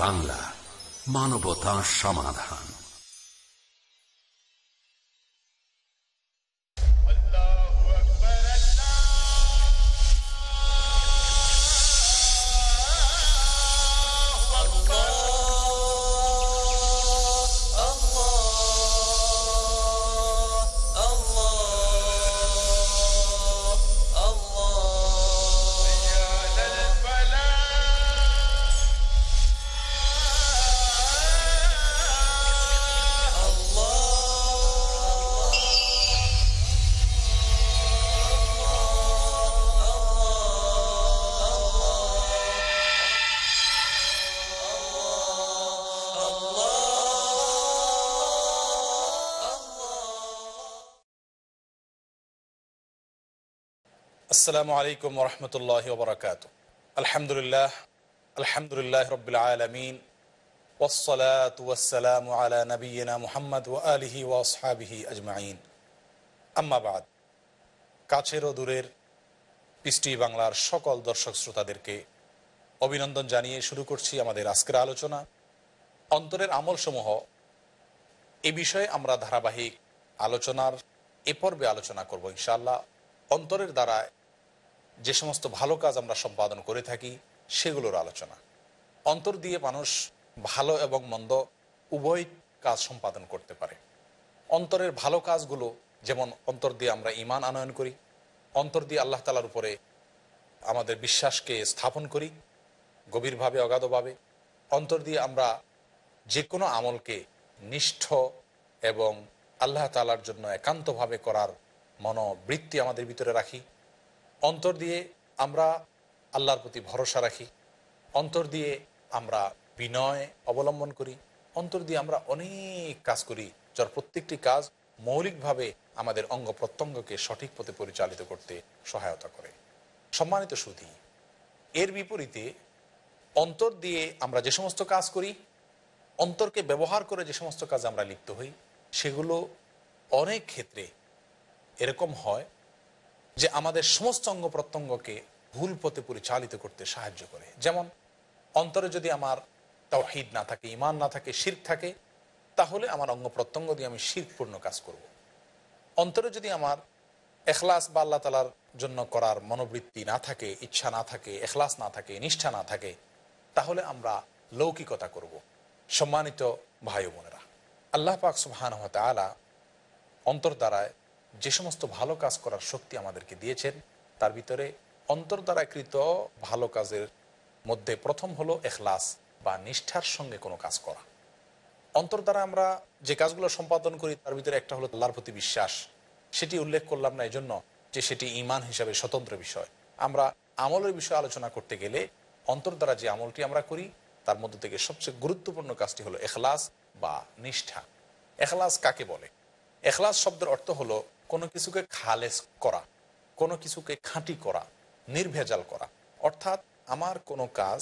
বাংলা মানবতা সমাধান আসসালামু আলাইকুম রহমতুল্লাহ বরকাত আলহামদুলিল্লাহ আলহামদুলিল্লাহ রবিল আলমিন ওসলাত আলা নবীনা মুহাম্মদ ও আলহি ওয়াসহাবিহি আজমাইন আম্মাবাদ কাছের ও দূরের পৃষ্টি বাংলার সকল দর্শক শ্রোতাদেরকে অভিনন্দন জানিয়ে শুরু করছি আমাদের আজকের আলোচনা অন্তরের আমলসমূহ এ বিষয়ে আমরা ধারাবাহিক আলোচনার এ পর্বে আলোচনা করব ইনশাল্লাহ অন্তরের দ্বারা যে সমস্ত ভালো কাজ আমরা সম্পাদন করে থাকি সেগুলোর আলোচনা অন্তর দিয়ে মানুষ ভালো এবং মন্দ উভয় কাজ সম্পাদন করতে পারে অন্তরের ভালো কাজগুলো যেমন অন্তর দিয়ে আমরা ইমান আনয়ন করি অন্তর দিয়ে আল্লাহ তালার উপরে আমাদের বিশ্বাসকে স্থাপন করি গভীরভাবে অগাধভাবে অন্তর দিয়ে আমরা যে কোনো আমলকে নিষ্ঠ এবং আল্লাহ তালার জন্য একান্তভাবে করার মনোবৃত্তি আমাদের ভিতরে রাখি অন্তর দিয়ে আমরা আল্লাহর প্রতি ভরসা রাখি অন্তর দিয়ে আমরা বিনয় অবলম্বন করি অন্তর দিয়ে আমরা অনেক কাজ করি যার প্রত্যেকটি কাজ মৌলিকভাবে আমাদের অঙ্গ প্রত্যঙ্গকে সঠিক পথে পরিচালিত করতে সহায়তা করে সম্মানিত সুধি এর বিপরীতে অন্তর দিয়ে আমরা যে সমস্ত কাজ করি অন্তরকে ব্যবহার করে যে সমস্ত কাজ আমরা লিপ্ত হই সেগুলো অনেক ক্ষেত্রে এরকম হয় যে আমাদের সমস্ত অঙ্গ প্রত্যঙ্গকে ভুল পথে পরিচালিত করতে সাহায্য করে যেমন অন্তরে যদি আমার তাওহিদ না থাকে ইমান না থাকে শির্ক থাকে তাহলে আমার অঙ্গ প্রত্যঙ্গ দিয়ে আমি শির্কপূর্ণ কাজ করব। অন্তরে যদি আমার এখলাস বা আল্লাহ তালার জন্য করার মনোবৃত্তি না থাকে ইচ্ছা না থাকে এখলাস না থাকে নিষ্ঠা না থাকে তাহলে আমরা লৌকিকতা করব। সম্মানিত ভাই বোনেরা আল্লাহ পাক সুবাহান হতে আলা অন্তর দ্বারায় যে সমস্ত ভালো কাজ করার শক্তি আমাদেরকে দিয়েছেন তার ভিতরে অন্তর দ্বারাকৃত ভালো কাজের মধ্যে প্রথম হলো এখলাস বা নিষ্ঠার সঙ্গে কোনো কাজ করা অন্তর দ্বারা আমরা যে কাজগুলো সম্পাদন করি তার ভিতরে একটা হলো আল্লাহর প্রতি বিশ্বাস সেটি উল্লেখ করলাম না এই জন্য যে সেটি ইমান হিসাবে স্বতন্ত্র বিষয় আমরা আমলের বিষয়ে আলোচনা করতে গেলে অন্তর দ্বারা যে আমলটি আমরা করি তার মধ্যে থেকে সবচেয়ে গুরুত্বপূর্ণ কাজটি হলো এখলাস বা নিষ্ঠা এখলাস কাকে বলে এখলাস শব্দের অর্থ হলো কোনো কিছুকে খালেস করা কোনো কিছুকে খাঁটি করা নির্ভেজাল করা অর্থাৎ আমার কোনো কাজ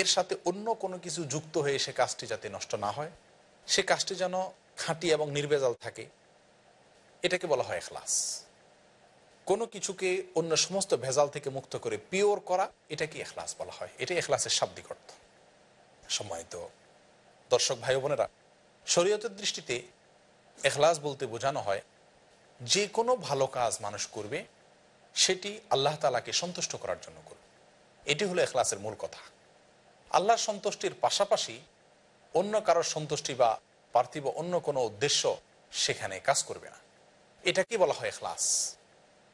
এর সাথে অন্য কোনো কিছু যুক্ত হয়ে সে কাজটি যাতে নষ্ট না হয় সে কাজটি যেন খাঁটি এবং নির্ভেজাল থাকে এটাকে বলা হয় এখলাস কোনো কিছুকে অন্য সমস্ত ভেজাল থেকে মুক্ত করে পিওর করা এটাকে এখলাস বলা হয় এটাই এখলাসের শাব্দিক অর্থ সময় তো দর্শক ভাই বোনেরা শরীয়তের দৃষ্টিতে এখলাস বলতে বোঝানো হয় যে কোনো ভালো কাজ মানুষ করবে সেটি আল্লাহ তালাকে সন্তুষ্ট করার জন্য করবে এটি হলো এখলাসের মূল কথা আল্লাহ সন্তুষ্টির পাশাপাশি অন্য কারোর সন্তুষ্টি বা পার্থিব অন্য কোনো উদ্দেশ্য সেখানে কাজ করবে না এটা কি বলা হয় এখলাস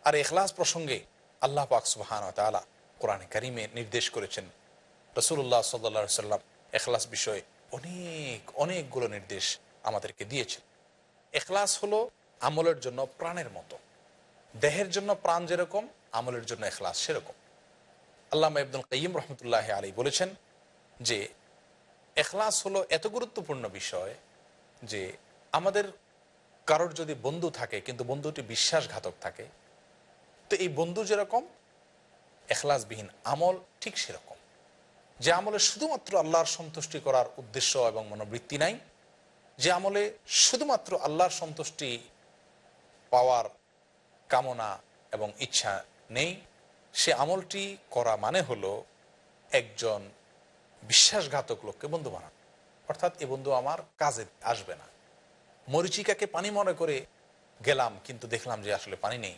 আর এখলাস প্রসঙ্গে আল্লাহ পাক সুবাহান তালা কোরআন কারিমে নির্দেশ করেছেন রসুল্লাহ সাল্লা সাল্লাম এখলাস বিষয়ে অনেক অনেকগুলো নির্দেশ আমাদেরকে দিয়েছেন এখলাস হলো আমলের জন্য প্রাণের মতো দেহের জন্য প্রাণ যেরকম আমলের জন্য এখলাস সেরকম আল্লাহ আব্দুল কাইম রহমতুল্লাহ আলী বলেছেন যে এখলাস হলো এত গুরুত্বপূর্ণ বিষয় যে আমাদের কারোর যদি বন্ধু থাকে কিন্তু বন্ধুটি বিশ্বাসঘাতক থাকে তো এই বন্ধু যেরকম এখলাসবিহীন আমল ঠিক সেরকম যে আমলে শুধুমাত্র আল্লাহর সন্তুষ্টি করার উদ্দেশ্য এবং মনোবৃত্তি নাই যে আমলে শুধুমাত্র আল্লাহর সন্তুষ্টি পাওয়ার কামনা এবং ইচ্ছা নেই সে আমলটি করা মানে হলো একজন বিশ্বাসঘাতক লোককে বন্ধু বানানো অর্থাৎ এ বন্ধু আমার কাজে আসবে না মরিচিকাকে পানি মনে করে গেলাম কিন্তু দেখলাম যে আসলে পানি নেই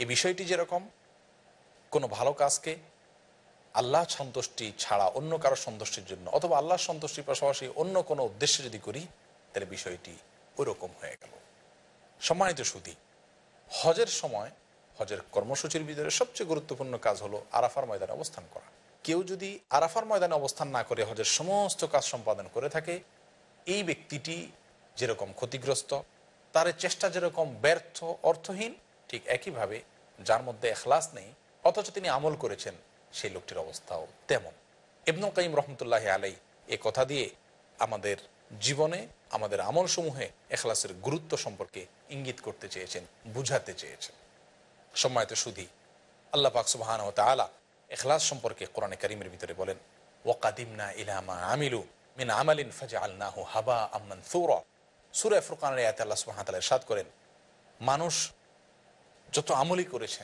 এই বিষয়টি যেরকম কোনো ভালো কাজকে আল্লাহ সন্তুষ্টি ছাড়া অন্য কারো সন্তুষ্টির জন্য অথবা আল্লাহ সন্তুষ্টির পাশাপাশি অন্য কোনো উদ্দেশ্যে যদি করি তাহলে বিষয়টি ওরকম হয়ে গেল সম্মানিত সুদী হজের সময় হজের কর্মসূচির ভিতরে সবচেয়ে গুরুত্বপূর্ণ কাজ হলো আরাফার ময়দানে অবস্থান করা কেউ যদি আরাফার ময়দানে অবস্থান না করে হজের সমস্ত কাজ সম্পাদন করে থাকে এই ব্যক্তিটি যেরকম ক্ষতিগ্রস্ত তার চেষ্টা যেরকম ব্যর্থ অর্থহীন ঠিক একইভাবে যার মধ্যে এখলাস নেই অথচ তিনি আমল করেছেন সেই লোকটির অবস্থাও তেমন ইবনুল কাইম রহমতুল্লাহ আলাই এ কথা দিয়ে আমাদের জীবনে আমাদের আমল সমূহে এখলাসের গুরুত্ব সম্পর্কে ইঙ্গিত করতে চেয়েছেন বুঝাতে চেয়েছেন সম্মানিত সুধী আল্লাহ পাক সুবাহান ও তালা এখলাস সম্পর্কে কোরআনে করিমের ভিতরে বলেন ওয়াকাদিমনা ইলামা আমিলু মিন আমালিন ফাজা আল্লাহ হাবা আম্মান সৌর সুরে ফুরকানের এতে আল্লাহ সুবাহান সুবাহতাল সাদ করেন মানুষ যত আমলি করেছে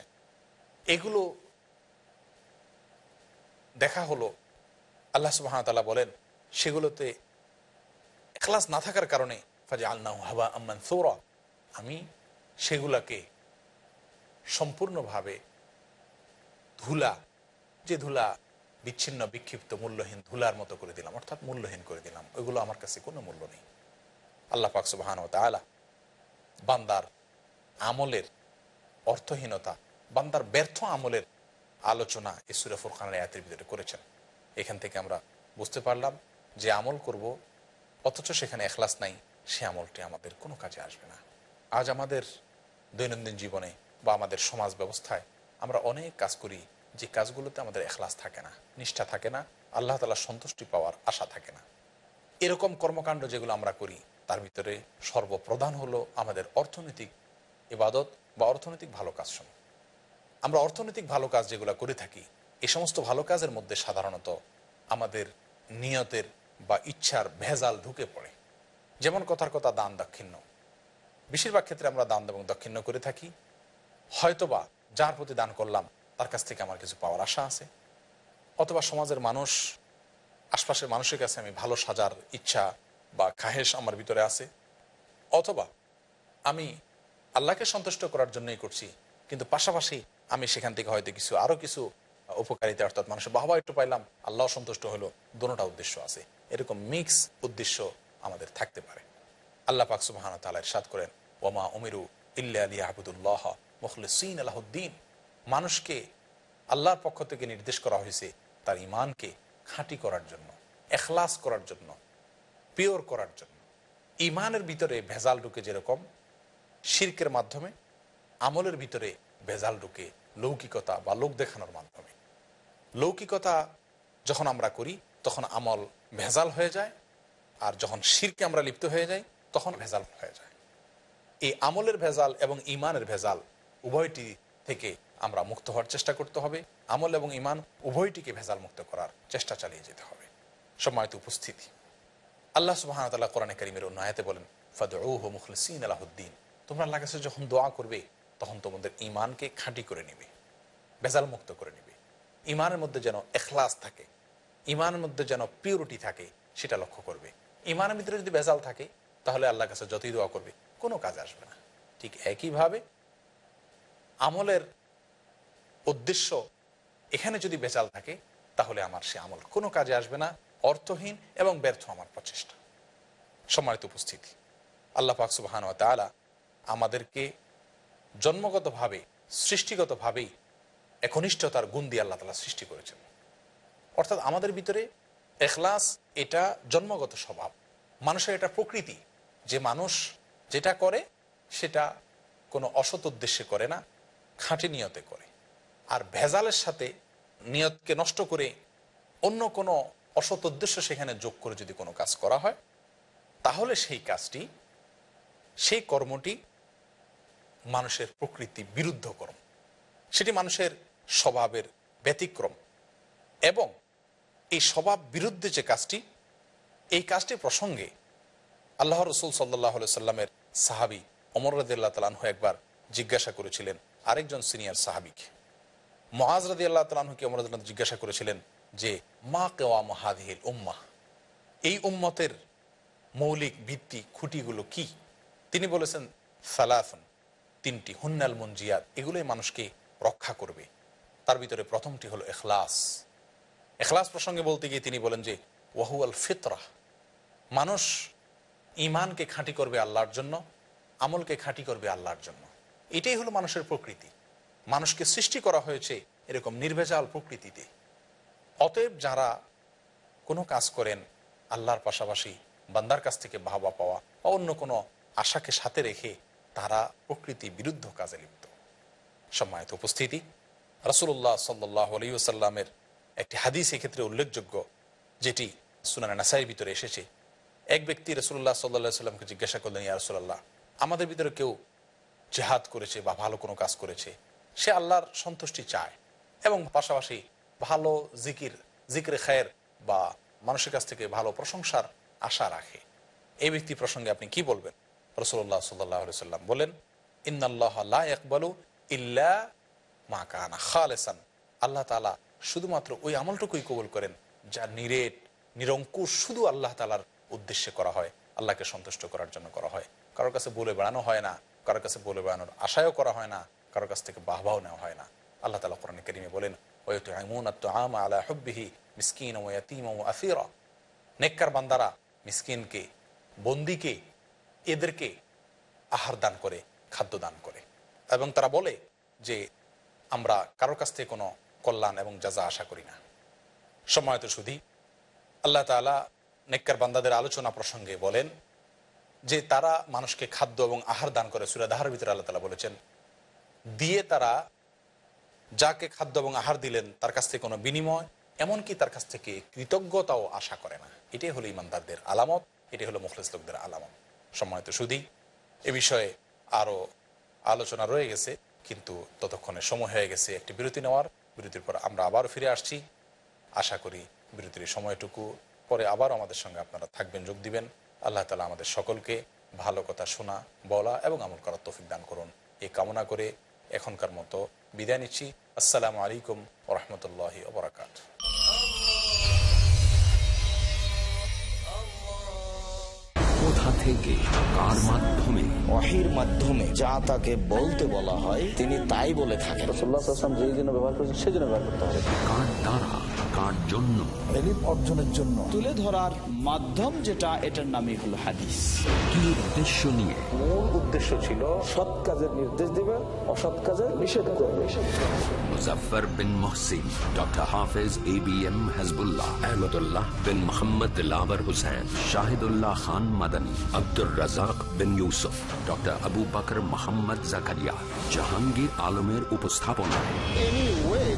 এগুলো দেখা হলো আল্লাহ সুবাহান তালা বলেন সেগুলোতে এখলাস না থাকার কারণে ফাজে আল্লাহ হাবা আম্মান সৌরা আমি সেগুলাকে সম্পূর্ণভাবে ধুলা যে ধুলা বিচ্ছিন্ন বিক্ষিপ্ত মূল্যহীন ধুলার মতো করে দিলাম অর্থাৎ মূল্যহীন করে দিলাম ওইগুলো আমার কাছে কোনো মূল্য নেই আল্লাহ পাক সুবাহান তালা বান্দার আমলের অর্থহীনতা বান্দার ব্যর্থ আমলের আলোচনা ইসুরে ফুরখানের আয়াতের ভিতরে করেছেন এখান থেকে আমরা বুঝতে পারলাম যে আমল করব অথচ সেখানে এখলাস নাই সে আমলটি আমাদের কোনো কাজে আসবে না আজ আমাদের দৈনন্দিন জীবনে বা আমাদের সমাজ ব্যবস্থায় আমরা অনেক কাজ করি যে কাজগুলোতে আমাদের এখলাস থাকে না নিষ্ঠা থাকে না আল্লাহ তালা সন্তুষ্টি পাওয়ার আশা থাকে না এরকম কর্মকাণ্ড যেগুলো আমরা করি তার ভিতরে সর্বপ্রধান হলো আমাদের অর্থনৈতিক ইবাদত বা অর্থনৈতিক ভালো কাজ সমূহ আমরা অর্থনৈতিক ভালো কাজ যেগুলো করে থাকি এ সমস্ত ভালো কাজের মধ্যে সাধারণত আমাদের নিয়তের বা ইচ্ছার ভেজাল ঢুকে পড়ে যেমন কথার কথা দান দাক্ষিণ্য বেশিরভাগ ক্ষেত্রে আমরা দান এবং দাক্ষিণ্য করে থাকি হয়তোবা যার প্রতি দান করলাম তার কাছ থেকে আমার কিছু পাওয়ার আশা আছে অথবা সমাজের মানুষ আশপাশের মানুষের কাছে আমি ভালো সাজার ইচ্ছা বা খাহেস আমার ভিতরে আছে অথবা আমি আল্লাহকে সন্তুষ্ট করার জন্যই করছি কিন্তু পাশাপাশি আমি সেখান থেকে হয়তো কিছু আরও কিছু উপকারিতা অর্থাৎ মানুষের বাহবা একটু পাইলাম আল্লাহ সন্তুষ্ট হলো দোনোটা উদ্দেশ্য আছে এরকম মিক্স উদ্দেশ্য আমাদের থাকতে পারে আল্লাহ পাক সুবাহান তালা ইরশাদ করেন ওমা উমিরু ইল্লা আলী আহবুদুল্লাহ মুখলিসিন আলাহদ্দিন মানুষকে আল্লাহর পক্ষ থেকে নির্দেশ করা হয়েছে তার ইমানকে খাঁটি করার জন্য এখলাস করার জন্য পিওর করার জন্য ইমানের ভিতরে ভেজাল ঢুকে যেরকম শির্কের মাধ্যমে আমলের ভিতরে ভেজাল ঢুকে লৌকিকতা বা লোক দেখানোর মাধ্যমে লৌকিকতা যখন আমরা করি তখন আমল ভেজাল হয়ে যায় আর যখন শিরকে আমরা লিপ্ত হয়ে যাই তখন ভেজাল হয়ে যায় এই আমলের ভেজাল এবং ইমানের ভেজাল উভয়টি থেকে আমরা মুক্ত হওয়ার চেষ্টা করতে হবে আমল এবং ইমান উভয়টিকে ভেজাল মুক্ত করার চেষ্টা চালিয়ে যেতে হবে সময়ত উপস্থিতি আল্লাহ সুবাহতাল্লাহ কোরআনে করিমের অন্য আয়াতে বলেন মুখল সিন আলাহদ্দিন তোমরা আল্লাহ কাছে যখন দোয়া করবে তখন তোমাদের ইমানকে খাঁটি করে নেবে ভেজাল মুক্ত করে নেবে ইমানের মধ্যে যেন এখলাস থাকে ইমানের মধ্যে যেন পিউরিটি থাকে সেটা লক্ষ্য করবে ইমানের ভিতরে যদি ভেজাল থাকে তাহলে আল্লাহ কাছে যতই দোয়া করবে কোনো কাজ আসবে না ঠিক একইভাবে আমলের উদ্দেশ্য এখানে যদি বেচাল থাকে তাহলে আমার সে আমল কোনো কাজে আসবে না অর্থহীন এবং ব্যর্থ আমার প্রচেষ্টা সম্মানিত উপস্থিতি আল্লাহ পাকসুবাহান তালা আমাদেরকে জন্মগতভাবে সৃষ্টিগতভাবেই একনিষ্ঠতার গুণ দিয়ে আল্লাহ তালা সৃষ্টি করেছেন অর্থাৎ আমাদের ভিতরে এখলাস এটা জন্মগত স্বভাব মানুষের এটা প্রকৃতি যে মানুষ যেটা করে সেটা কোনো অসৎ উদ্দেশ্যে করে না খাঁটি নিয়তে করে আর ভেজালের সাথে নিয়তকে নষ্ট করে অন্য কোনো অসৎ উদ্দেশ্য সেখানে যোগ করে যদি কোনো কাজ করা হয় তাহলে সেই কাজটি সেই কর্মটি মানুষের প্রকৃতি বিরুদ্ধ কর্ম সেটি মানুষের স্বভাবের ব্যতিক্রম এবং এই স্বভাব বিরুদ্ধে যে কাজটি এই কাজটি প্রসঙ্গে আল্লাহ রসুল সাল্লাহ সাল্লামের সাহাবি অমর রদিল্লা তালাহু একবার জিজ্ঞাসা করেছিলেন আরেকজন সিনিয়র সাহাবিকে মহাজ রদি আল্লাহ তালাহুকে অমর রদিল্লা জিজ্ঞাসা করেছিলেন যে মা কেওয়া মাহাদিহিল উম্মা এই উম্মতের মৌলিক ভিত্তি খুঁটিগুলো কি তিনি বলেছেন সালাফন তিনটি হুন্নাল মঞ্জিয়াত এগুলোই মানুষকে রক্ষা করবে তার ভিতরে প্রথমটি হলো এখলাস এখলাস প্রসঙ্গে বলতে গিয়ে তিনি বলেন যে ওয়াহু আল ফিতরা মানুষ ইমানকে খাঁটি করবে আল্লাহর জন্য আমলকে খাঁটি করবে আল্লাহর জন্য এটাই হলো মানুষের প্রকৃতি মানুষকে সৃষ্টি করা হয়েছে এরকম নির্ভেজাল প্রকৃতিতে অতএব যারা কোনো কাজ করেন আল্লাহর পাশাপাশি বান্দার কাছ থেকে বাহবা পাওয়া বা অন্য কোনো আশাকে সাথে রেখে তারা প্রকৃতি বিরুদ্ধ কাজে লিপ্ত সম্মানিত উপস্থিতি রসুল্লাহ সাল্লাহ আলী একটি হাদিস এক্ষেত্রে উল্লেখযোগ্য যেটি সুনানা নাসাইয়ের ভিতরে এসেছে এক ব্যক্তি রসুল্লাহ সাল্লা সাল্লামকে জিজ্ঞাসা করলেন ইয়া রসুল্লাহ আমাদের ভিতরে কেউ জেহাদ করেছে বা ভালো কোনো কাজ করেছে সে আল্লাহর সন্তুষ্টি চায় এবং পাশাপাশি ভালো জিকির জিকির খায়ের বা মানুষের কাছ থেকে ভালো প্রশংসার আশা রাখে এই ব্যক্তি প্রসঙ্গে আপনি কি বলবেন রসুল্লাহ সাল্লাহ সাল্লাম বলেন ইন্নআল্লাহ আকবালু ইল্লা মা কানা খালেসান আল্লাহ তালা শুধুমাত্র ওই আমলটুকুই কবল করেন যা নিরেট নিরঙ্কুশ শুধু আল্লাহ তালার উদ্দেশ্যে করা হয় আল্লাহকে সন্তুষ্ট করার জন্য করা হয় কারোর কাছে বলে বেড়ানো হয় না কারোর কাছে বলে বেড়ানোর আশায়ও করা হয় না কারোর কাছ থেকে বাহবাও নেওয়া হয় না আল্লাহ তালা কোরআন কেরিমে বলেন নেককার বান্দারা মিসকিনকে বন্দিকে এদেরকে আহার দান করে খাদ্য দান করে এবং তারা বলে যে আমরা কারোর কাছ থেকে কোনো কল্যাণ এবং যাজা আশা করি না তো শুধু আল্লাহ তালা নেককার বান্দাদের আলোচনা প্রসঙ্গে বলেন যে তারা মানুষকে খাদ্য এবং আহার দান করে সুরাদাহার ভিতরে আল্লাহ তালা বলেছেন দিয়ে তারা যাকে খাদ্য এবং আহার দিলেন তার কাছ থেকে কোনো বিনিময় এমনকি তার কাছ থেকে কৃতজ্ঞতাও আশা করে না এটাই হলো ইমানদারদের আলামত এটি হলো মুখলেস লোকদের আলামত সময়ত শুধু এ বিষয়ে আরও আলোচনা রয়ে গেছে কিন্তু ততক্ষণে সময় হয়ে গেছে একটি বিরতি নেওয়ার বিরতির পর আমরা আবারও ফিরে আসছি আশা করি বিরতির সময়টুকু পরে আবার আমাদের সঙ্গে আপনারা থাকবেন যোগ দিবেন আল্লাহ তালা আমাদের সকলকে ভালো কথা শোনা বলা এবং আমল করার তফিক দান করুন এই কামনা করে এখনকার মতো বিদায় নিচ্ছি আসসালামু আলাইকুম ওরহমতুল্লাহি ওবরাকাত থেকে কার মাধ্যমে অহির মাধ্যমে যা তাকে বলতে বলা হয় তিনি তাই বলে থাকেন রসুল্লাহাম যেই জন্য ব্যবহার করেছেন সেজন্য ব্যবহার করতে হবে কার দ্বারা কার জন্য এলিম অর্জনের জন্য তুলে ধরার মাধ্যম যেটা এটার নামই হলো হাদিস কি উদ্দেশ্য নিয়ে মূল উদ্দেশ্য ছিল সৎ কাজের নির্দেশ দিবে অসৎ কাজের নিষেধ করবে মুজাফার বিন Mohsin doctor Hafez A B M Hasbullah Ahmadullah bin Mohammad লাভার হোসেন শাহিদুল্লাহ খান মাদানী আব্দুর রাজাক বিন ইউসুফ ডক্টর আবু বাকর মোহাম্মদ জাকারিয়া জাহাঙ্গীর আলমের উপস্থাপনায়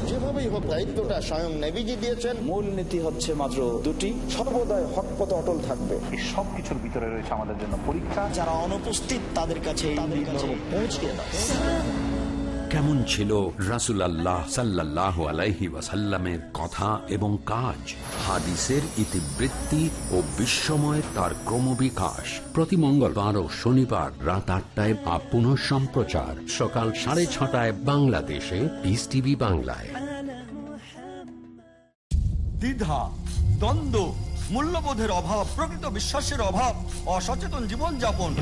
যেভাবেই হোক দায়িত্বটা স্বয়ং নেভিজি দিয়েছেন মূল নীতি হচ্ছে মাত্র দুটি সর্বদাই হটপথ অটল থাকবে এই কিছুর ভিতরে রয়েছে আমাদের জন্য পরীক্ষা যারা অনুপস্থিত তাদের কাছে পৌঁছে দেওয়া কেমন ছিল আল্লাহ সাল্লাহ আলাইহি ওয়াসাল্লামের কথা এবং কাজ হাদিসের ইতিবৃত্তি ও বিশ্বময় তার ক্রমবিকাশ প্রতি মঙ্গলবার ও শনিবার রাত আটটায় বা পুনঃ সম্প্রচার সকাল সাড়ে ছটায় বাংলাদেশে পিস টিভি বাংলায় দ্বিধা দ্বন্দ্ব মূল্যবোধের অভাব প্রকৃত বিশ্বাসের অভাব অসচেতন জীবনযাপন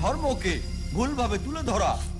ধর্মকে ভুলভাবে তুলে ধরা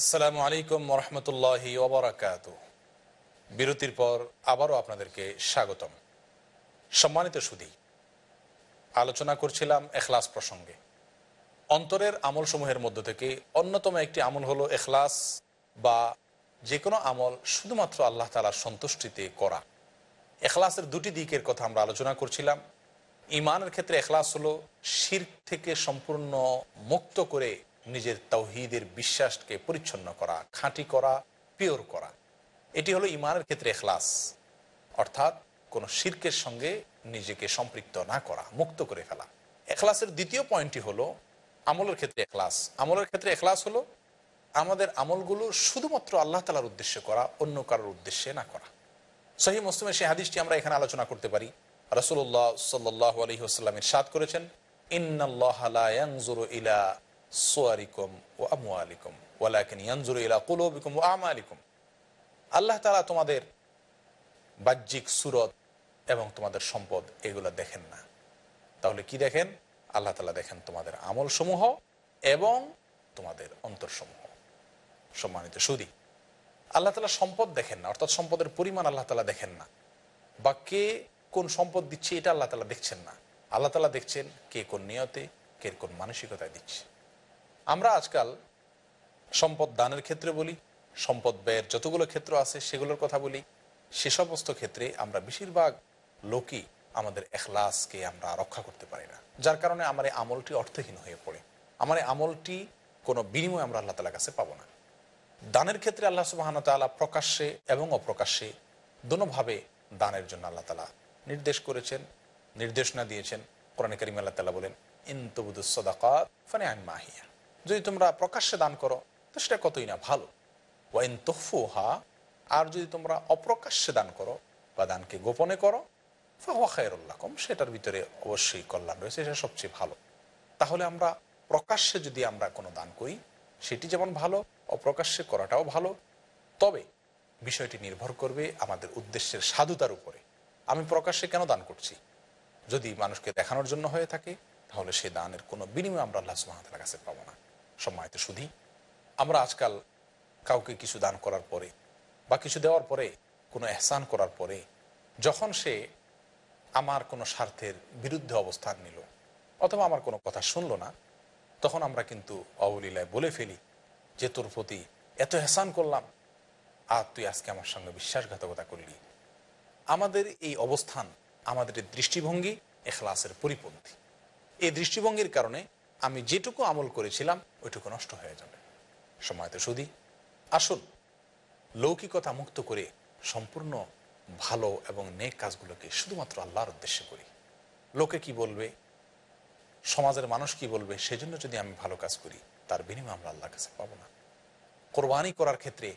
আসসালামু আলাইকুম রহমতুল্লাহি ওবরাকাত বিরতির পর আবারও আপনাদেরকে স্বাগতম সম্মানিত সুদী আলোচনা করছিলাম এখলাস প্রসঙ্গে অন্তরের আমলসমূহের মধ্য থেকে অন্যতম একটি আমল হলো এখলাস বা যে কোনো আমল শুধুমাত্র আল্লাহ তালার সন্তুষ্টিতে করা এখলাসের দুটি দিকের কথা আমরা আলোচনা করছিলাম ইমানের ক্ষেত্রে এখলাস হলো শির থেকে সম্পূর্ণ মুক্ত করে নিজের তৌহিদের বিশ্বাসকে পরিচ্ছন্ন করা খাঁটি করা পিওর করা এটি হলো ইমানের ক্ষেত্রে এখলাস অর্থাৎ কোনো শির্কের সঙ্গে নিজেকে সম্পৃক্ত না করা মুক্ত করে ফেলা এখলাসের দ্বিতীয় পয়েন্টটি হলো আমলের ক্ষেত্রে এখলাস আমলের ক্ষেত্রে এখলাস হলো আমাদের আমলগুলো শুধুমাত্র আল্লাহ তালার উদ্দেশ্যে করা অন্য কারোর উদ্দেশ্যে না করা সহি মুসলিমের সেই হাদিসটি আমরা এখানে আলোচনা করতে পারি রসুল্লাহ সাল্লি আলহিহাস্লামের সাদ করেছেন ইন্নআল্লাহ ইলা সোয়ারিকম ও আলিকম ইলা ও আলিকম আল্লাহ তালা তোমাদের বাহ্যিক সুরত এবং তোমাদের সম্পদ এগুলো দেখেন না তাহলে কি দেখেন আল্লাহ তালা দেখেন তোমাদের আমল সমূহ এবং তোমাদের অন্তরসমূহ সম্মানিত সুদী আল্লাহ তালা সম্পদ দেখেন না অর্থাৎ সম্পদের পরিমাণ আল্লাহ তালা দেখেন না বা কে কোন সম্পদ দিচ্ছে এটা আল্লাহ তালা দেখছেন না আল্লাহ তালা দেখছেন কে কোন নিয়তে কে কোন মানসিকতায় দিচ্ছে আমরা আজকাল সম্পদ দানের ক্ষেত্রে বলি সম্পদ ব্যয়ের যতগুলো ক্ষেত্র আছে সেগুলোর কথা বলি সে সমস্ত ক্ষেত্রে আমরা বেশিরভাগ লোকই আমাদের এখলাসকে আমরা রক্ষা করতে পারি না যার কারণে আমার এই আমলটি অর্থহীন হয়ে পড়ে আমার এই আমলটি কোনো বিনিময় আমরা আল্লাহ তালার কাছে পাবো না দানের ক্ষেত্রে আল্লাহ সুবাহানা প্রকাশ্যে এবং অপ্রকাশ্যে দোনোভাবে দানের জন্য আল্লাহ তালা নির্দেশ করেছেন নির্দেশনা দিয়েছেন কোরআন করিম আল্লাহ তালা বলেন ইন্তবুদুসদাকাত ফানে আইন মাহিয়া যদি তোমরা প্রকাশ্যে দান করো তো সেটা কতই না ভালো ওয়াইন হা আর যদি তোমরা অপ্রকাশ্যে দান করো বা দানকে গোপনে করো ফাহা খায়রুল্লাকম সেটার ভিতরে অবশ্যই কল্যাণ রয়েছে সেটা সবচেয়ে ভালো তাহলে আমরা প্রকাশ্যে যদি আমরা কোনো দান করি সেটি যেমন ভালো অপ্রকাশ্যে করাটাও ভালো তবে বিষয়টি নির্ভর করবে আমাদের উদ্দেশ্যের সাধুতার উপরে আমি প্রকাশ্যে কেন দান করছি যদি মানুষকে দেখানোর জন্য হয়ে থাকে তাহলে সে দানের কোনো বিনিময় আমরা আল্লাহ সুহামতার কাছে পাবো না সম্মানিত শুধু আমরা আজকাল কাউকে কিছু দান করার পরে বা কিছু দেওয়ার পরে কোনো এহসান করার পরে যখন সে আমার কোনো স্বার্থের বিরুদ্ধে অবস্থান নিল অথবা আমার কোনো কথা শুনল না তখন আমরা কিন্তু অবলীলায় বলে ফেলি যে তোর প্রতি এত হেসান করলাম আর তুই আজকে আমার সঙ্গে বিশ্বাসঘাতকতা করলি আমাদের এই অবস্থান আমাদের দৃষ্টিভঙ্গি এখলাসের পরিপন্থী এই দৃষ্টিভঙ্গির কারণে আমি যেটুকু আমল করেছিলাম ওইটুকু নষ্ট হয়ে যাবে সময় তো শুধু আসুন লৌকিকতা মুক্ত করে সম্পূর্ণ ভালো এবং নেক কাজগুলোকে শুধুমাত্র আল্লাহর উদ্দেশ্যে করি লোকে কি বলবে সমাজের মানুষ কি বলবে সেজন্য যদি আমি ভালো কাজ করি তার বিনিময় আমরা আল্লাহর কাছে পাবো না কোরবানি করার ক্ষেত্রে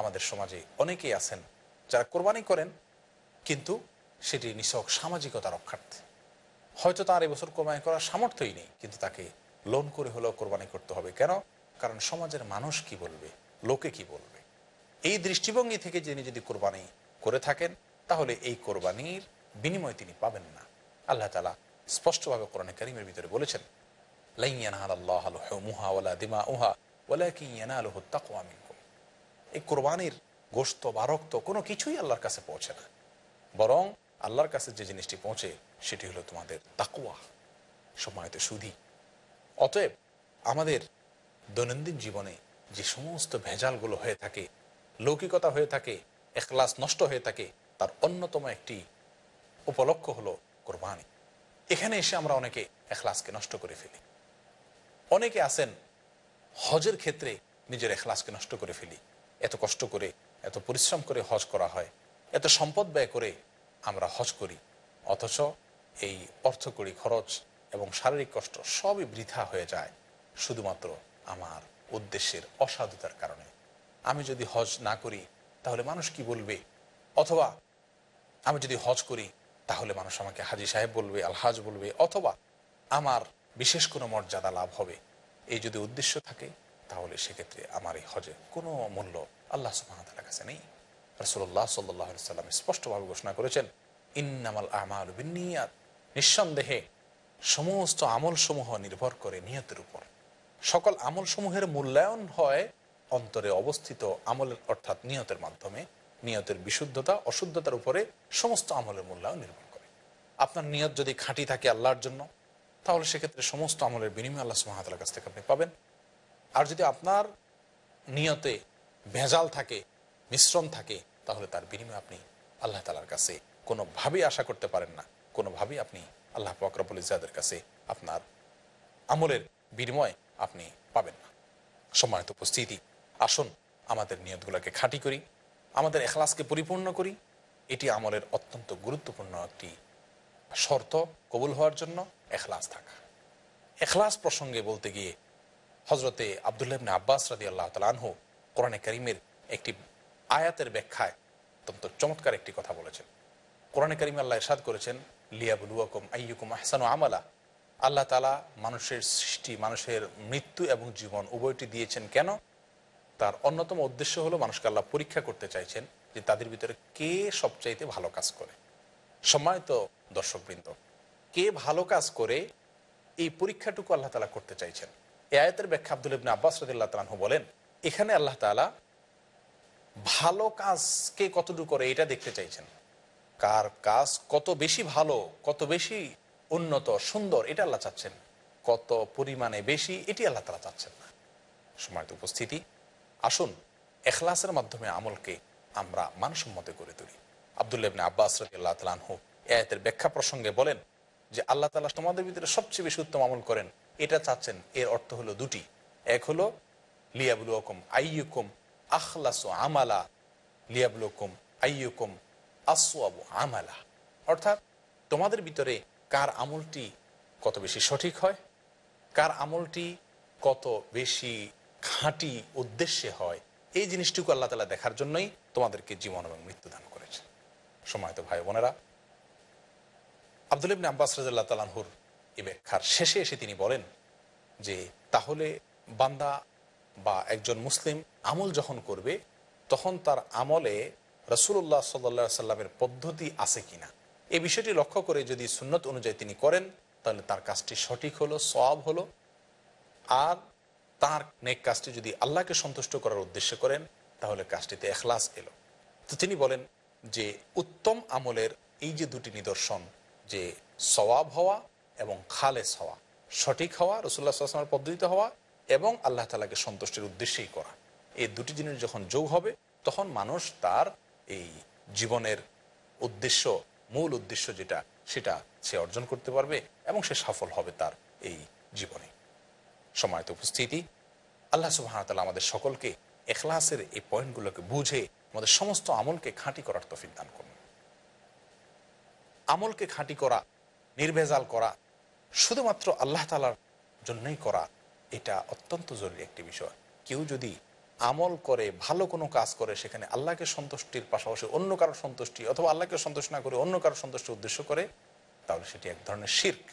আমাদের সমাজে অনেকেই আছেন যারা কোরবানি করেন কিন্তু সেটি নিছক সামাজিকতা রক্ষার্থে হয়তো তার এবছর কোরবানি করার সামর্থ্যই নেই কিন্তু তাকে লোন করে হলেও কোরবানি করতে হবে কেন কারণ সমাজের মানুষ কি বলবে লোকে কি বলবে এই দৃষ্টিভঙ্গি থেকে যিনি যদি কোরবানি করে থাকেন তাহলে এই কোরবানির বিনিময় তিনি পাবেন না আল্লাহ তালা স্পষ্টভাবে কোরআনে করিমের ভিতরে বলেছেন এই কোরবানির গোস্ত বারক্ত কোনো কিছুই আল্লাহর কাছে পৌঁছে না বরং আল্লাহর কাছে যে জিনিসটি পৌঁছে সেটি হলো তোমাদের তাকুয়া সময়তে সুধী অতএব আমাদের দৈনন্দিন জীবনে যে সমস্ত ভেজালগুলো হয়ে থাকে লৌকিকতা হয়ে থাকে এখলাস নষ্ট হয়ে থাকে তার অন্যতম একটি উপলক্ষ হলো কোরবানি এখানে এসে আমরা অনেকে এখলাসকে নষ্ট করে ফেলি অনেকে আছেন হজের ক্ষেত্রে নিজের এখলাসকে নষ্ট করে ফেলি এত কষ্ট করে এত পরিশ্রম করে হজ করা হয় এত সম্পদ ব্যয় করে আমরা হজ করি অথচ এই অর্থকড়ি খরচ এবং শারীরিক কষ্ট সবই বৃথা হয়ে যায় শুধুমাত্র আমার উদ্দেশ্যের অসাধুতার কারণে আমি যদি হজ না করি তাহলে মানুষ কি বলবে অথবা আমি যদি হজ করি তাহলে মানুষ আমাকে হাজি সাহেব বলবে আলহাজ বলবে অথবা আমার বিশেষ কোনো মর্যাদা লাভ হবে এই যদি উদ্দেশ্য থাকে তাহলে সেক্ষেত্রে আমার এই হজে কোনো মূল্য আল্লাহ সুবাহতালার কাছে নেই রসুল্লাহ সাল্লাহ সাল্লাম স্পষ্টভাবে ঘোষণা করেছেন ইন্নামাল আমার বিনিয়াত নিঃসন্দেহে সমস্ত আমলসমূহ নির্ভর করে নিয়তের উপর সকল আমলসমূহের মূল্যায়ন হয় অন্তরে অবস্থিত আমলের অর্থাৎ নিয়তের মাধ্যমে নিয়তের বিশুদ্ধতা অশুদ্ধতার উপরে সমস্ত আমলের মূল্যায়ন নির্ভর করে আপনার নিয়ত যদি খাঁটি থাকে আল্লাহর জন্য তাহলে সেক্ষেত্রে সমস্ত আমলের বিনিময় আল্লাহ সুমাহাতার কাছ থেকে আপনি পাবেন আর যদি আপনার নিয়তে ভেজাল থাকে মিশ্রণ থাকে তাহলে তার বিনিময়ে আপনি আল্লাহ তালার কাছে কোনোভাবেই আশা করতে পারেন না কোনোভাবেই আপনি আল্লাহ আকরাবুল ইজাদের কাছে আপনার আমলের বিনিময় আপনি পাবেন না সম্মানিত উপস্থিতি আসুন আমাদের নিয়তগুলোকে খাঁটি করি আমাদের এখলাসকে পরিপূর্ণ করি এটি আমলের অত্যন্ত গুরুত্বপূর্ণ একটি শর্ত কবুল হওয়ার জন্য এখলাস থাকা এখলাস প্রসঙ্গে বলতে গিয়ে হজরতে আবদুল্লাহ আব্বাস রাদি আল্লাহ তালহ কোরআনে করিমের একটি আয়াতের ব্যাখ্যায় অত্যন্ত চমৎকার একটি কথা বলেছেন কোরআনে করিম আল্লাহ এরশাদ করেছেন লিয়াবুলুয়াকুম আইয়ুকুম আহসানু আমালা আল্লাহ তালা মানুষের সৃষ্টি মানুষের মৃত্যু এবং জীবন উভয়টি দিয়েছেন কেন তার অন্যতম উদ্দেশ্য হলো মানুষকে আল্লাহ পরীক্ষা করতে চাইছেন যে তাদের ভিতরে কে সবচাইতে ভালো কাজ করে সম্মানিত দর্শকবৃন্দ কে ভালো কাজ করে এই পরীক্ষাটুকু আল্লাহ তালা করতে চাইছেন এ আয়তের ব্যাখ্যা আব্দুল ইবনে আব্বাস রদুল্লাহ তালাহু বলেন এখানে আল্লাহ তালা ভালো কাজকে কতটুকু করে এটা দেখতে চাইছেন কার কাজ কত বেশি ভালো কত বেশি উন্নত সুন্দর এটা আল্লাহ চাচ্ছেন কত পরিমাণে বেশি এটি আল্লাহ তালা চাচ্ছেন না সময় উপস্থিতি আসুন এখলাসের মাধ্যমে আমলকে আমরা মানসম্মত করে তুলি আবদুল্লাবনে আব্বাস আল্লাহ তালহু এতের ব্যাখ্যা প্রসঙ্গে বলেন যে আল্লাহ তালা তোমাদের ভিতরে সবচেয়ে বেশি উত্তম আমল করেন এটা চাচ্ছেন এর অর্থ হলো দুটি এক হলো লিয়াবুল হকুম আইয়ুকুম আখলাসু আমালা লিয়াবুল হকুম আইয়ুকুম আসোয়াবু আমালা অর্থাৎ তোমাদের ভিতরে কার আমলটি কত বেশি সঠিক হয় কার আমলটি কত বেশি খাঁটি উদ্দেশ্যে হয় এই জিনিসটুকু আল্লাহ তালা দেখার জন্যই তোমাদেরকে জীবন এবং মৃত্যু দান করেছে সময় তো ভাই বোনেরা আব্দুল ইবনে আব্বাস রাজাল্লাহ তালানহুর এ ব্যাখ্যার শেষে এসে তিনি বলেন যে তাহলে বান্দা বা একজন মুসলিম আমল যখন করবে তখন তার আমলে রসুল্লাহ সাল্লা সাল্লামের পদ্ধতি আছে কিনা এই বিষয়টি লক্ষ্য করে যদি সুন্নত অনুযায়ী তিনি করেন তাহলে তার কাজটি সঠিক হলো সব হলো আর তার নেক কাজটি যদি আল্লাহকে সন্তুষ্ট করার উদ্দেশ্যে করেন তাহলে কাজটিতে এখলাস এলো তো তিনি বলেন যে উত্তম আমলের এই যে দুটি নিদর্শন যে সওয়াব হওয়া এবং খালেস হওয়া সঠিক হওয়া রসুল্লাহ সাল্লামের পদ্ধতিতে হওয়া এবং আল্লাহ তালাকে সন্তুষ্টির উদ্দেশ্যেই করা এই দুটি জিনিস যখন যোগ হবে তখন মানুষ তার এই জীবনের উদ্দেশ্য মূল উদ্দেশ্য যেটা সেটা সে অর্জন করতে পারবে এবং সে সফল হবে তার এই জীবনে সময়ত উপস্থিতি আল্লাহ তালা আমাদের সকলকে এখলাসের এই পয়েন্টগুলোকে বুঝে আমাদের সমস্ত আমলকে খাঁটি করার তফিক দান করুন আমলকে খাঁটি করা নির্ভেজাল করা শুধুমাত্র আল্লাহ তালার জন্যই করা এটা অত্যন্ত জরুরি একটি বিষয় কেউ যদি আমল করে ভালো কোনো কাজ করে সেখানে আল্লাহকে সন্তুষ্টির পাশাপাশি অন্য কারোর সন্তুষ্টি অথবা আল্লাহকে সন্তুষ্ট না করে অন্য কারোর সন্তুষ্টির উদ্দেশ্য করে তাহলে সেটি এক ধরনের শির্ক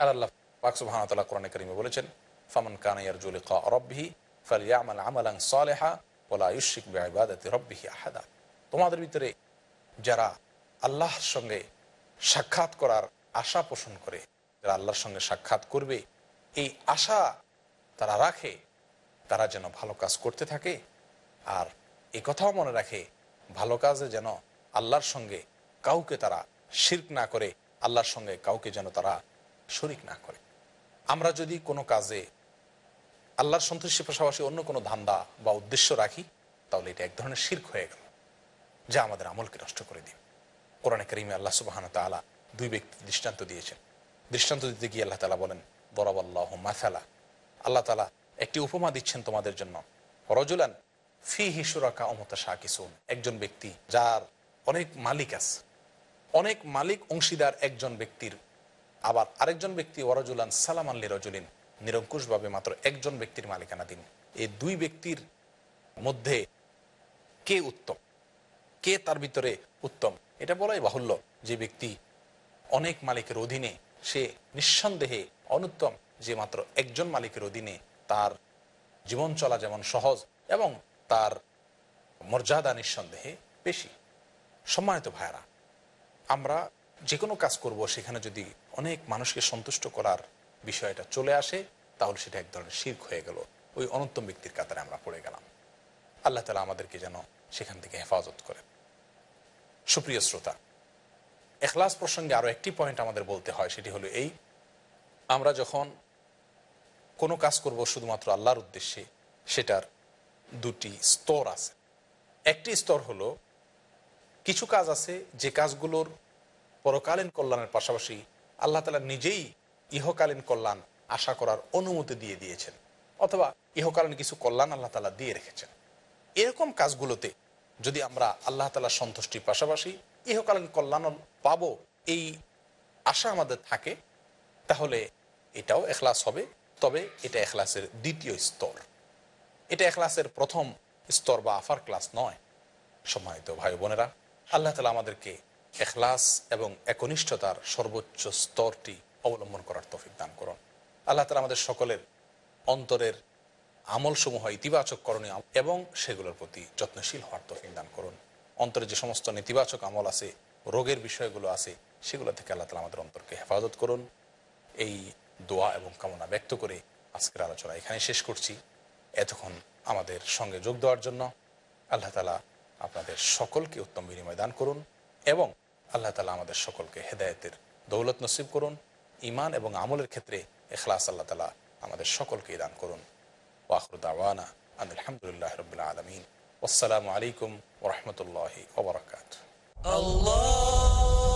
আর আল্লাহ পাকসু ভানতাল্লাহ কোরআনে করিমে বলেছেন ফামান কানাইয়ার খা রব্বিহি ফালিয়ামাল আমালাং সলেহা ওলা ইউশিক বেআবাদাতি রব্বিহি আহাদা তোমাদের ভিতরে যারা আল্লাহর সঙ্গে সাক্ষাৎ করার আশা পোষণ করে যারা আল্লাহর সঙ্গে সাক্ষাৎ করবে এই আশা তারা রাখে তারা যেন ভালো কাজ করতে থাকে আর এ কথাও মনে রাখে ভালো কাজে যেন আল্লাহর সঙ্গে কাউকে তারা শির্ক না করে আল্লাহর সঙ্গে কাউকে যেন তারা শরিক না করে আমরা যদি কোনো কাজে আল্লাহর সন্তুষ্টির পাশাপাশি অন্য কোনো ধান্দা বা উদ্দেশ্য রাখি তাহলে এটা এক ধরনের শির্ক হয়ে গেল যা আমাদের আমলকে নষ্ট করে দিবে কোরআনে করিমে আল্লাহ সুবাহান তালা দুই ব্যক্তি দৃষ্টান্ত দিয়েছেন দৃষ্টান্ত দিতে গিয়ে আল্লাহ তালা বলেন বরাবল্লাহ আল্লাহ মাসালা আল্লাহ তালা একটি উপমা দিচ্ছেন তোমাদের জন্য রজুলান ফি হিসুরাকা অমতা শাহ কিসুন একজন ব্যক্তি যার অনেক মালিক আছে অনেক মালিক অংশীদার একজন ব্যক্তির আবার আরেকজন ব্যক্তি ওরজুলান সালাম আল্লি রজুলিন নিরঙ্কুশভাবে মাত্র একজন ব্যক্তির মালিকানা দিন এই দুই ব্যক্তির মধ্যে কে উত্তম কে তার ভিতরে উত্তম এটা বলাই বাহুল্য যে ব্যক্তি অনেক মালিকের অধীনে সে নিঃসন্দেহে অনুত্তম যে মাত্র একজন মালিকের অধীনে তার জীবন চলা যেমন সহজ এবং তার মর্যাদা নিঃসন্দেহে বেশি সম্মানিত ভাইরা আমরা যে কোনো কাজ করব সেখানে যদি অনেক মানুষকে সন্তুষ্ট করার বিষয়টা চলে আসে তাহলে সেটা এক ধরনের শির্ক হয়ে গেল ওই অনন্তম ব্যক্তির কাতারে আমরা পড়ে গেলাম আল্লাহ তালা আমাদেরকে যেন সেখান থেকে হেফাজত করে সুপ্রিয় শ্রোতা এখলাস প্রসঙ্গে আরও একটি পয়েন্ট আমাদের বলতে হয় সেটি হলো এই আমরা যখন কোনো কাজ করব শুধুমাত্র আল্লাহর উদ্দেশ্যে সেটার দুটি স্তর আছে একটি স্তর হলো কিছু কাজ আছে যে কাজগুলোর পরকালীন কল্যাণের পাশাপাশি আল্লাহ তালা নিজেই ইহকালীন কল্যাণ আশা করার অনুমতি দিয়ে দিয়েছেন অথবা ইহকালীন কিছু কল্যাণ আল্লাহ তালা দিয়ে রেখেছেন এরকম কাজগুলোতে যদি আমরা আল্লাহ তালার সন্তুষ্টির পাশাপাশি ইহকালীন কল্যাণ পাবো এই আশা আমাদের থাকে তাহলে এটাও এখলাস হবে তবে এটা এখলাসের দ্বিতীয় স্তর এটা এখলাসের প্রথম স্তর বা আফার ক্লাস নয় সম্মানিত ভাই বোনেরা আল্লাহ তালা আমাদেরকে এখলাস এবং একনিষ্ঠতার সর্বোচ্চ স্তরটি অবলম্বন করার তফিক দান করুন আল্লাহ তালা আমাদের সকলের অন্তরের আমলসমূহ ইতিবাচক করণীয় এবং সেগুলোর প্রতি যত্নশীল হওয়ার তফিক দান করুন অন্তরে যে সমস্ত নেতিবাচক আমল আছে রোগের বিষয়গুলো আছে সেগুলো থেকে আল্লাহ তালা আমাদের অন্তরকে হেফাজত করুন এই দোয়া এবং কামনা ব্যক্ত করে আজকের আলোচনা এখানে শেষ করছি এতক্ষণ আমাদের সঙ্গে যোগ দেওয়ার জন্য আল্লাহ তালা আপনাদের সকলকে উত্তম বিনিময় দান করুন এবং আল্লাহ তালা আমাদের সকলকে হেদায়তের দৌলত নসিব করুন ইমান এবং আমলের ক্ষেত্রে এখলাস আল্লাহ তালা আমাদের সকলকেই দান করুন ওয়াকরুদ্দাওয়ানা আলহামদুলিল্লাহ রবিল্লা আলমিন আসসালামু আলাইকুম ওরহমতুল্লাহ ওবরাকাত আল্লাহ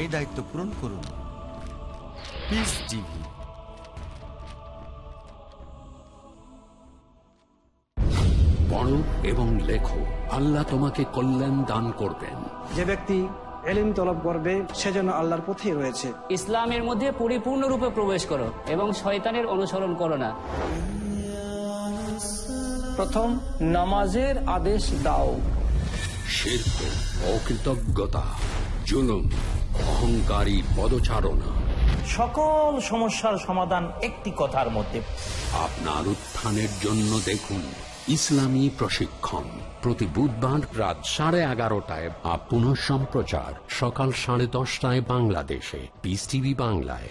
এই দায়িত্ব পূরণ করুন পিস টিভি এবং লেখো আল্লাহ তোমাকে কল্যাণ দান করবেন যে ব্যক্তি এলিম তলব করবে যেন আল্লাহর পথে রয়েছে ইসলামের মধ্যে পরিপূর্ণরূপে প্রবেশ করো এবং শয়তানের অনুসরণ করো না প্রথম নামাজের আদেশ দাও শিল্প অকৃতজ্ঞতা জুলুম অহংকারী পদচারণা সকল সমস্যার সমাধান একটি কথার মধ্যে আপনার উত্থানের জন্য দেখুন ইসলামী প্রশিক্ষণ প্রতি বুধবার রাত সাড়ে এগারোটায় বা সম্প্রচার সকাল সাড়ে দশটায় বাংলাদেশে বিস টিভি বাংলায়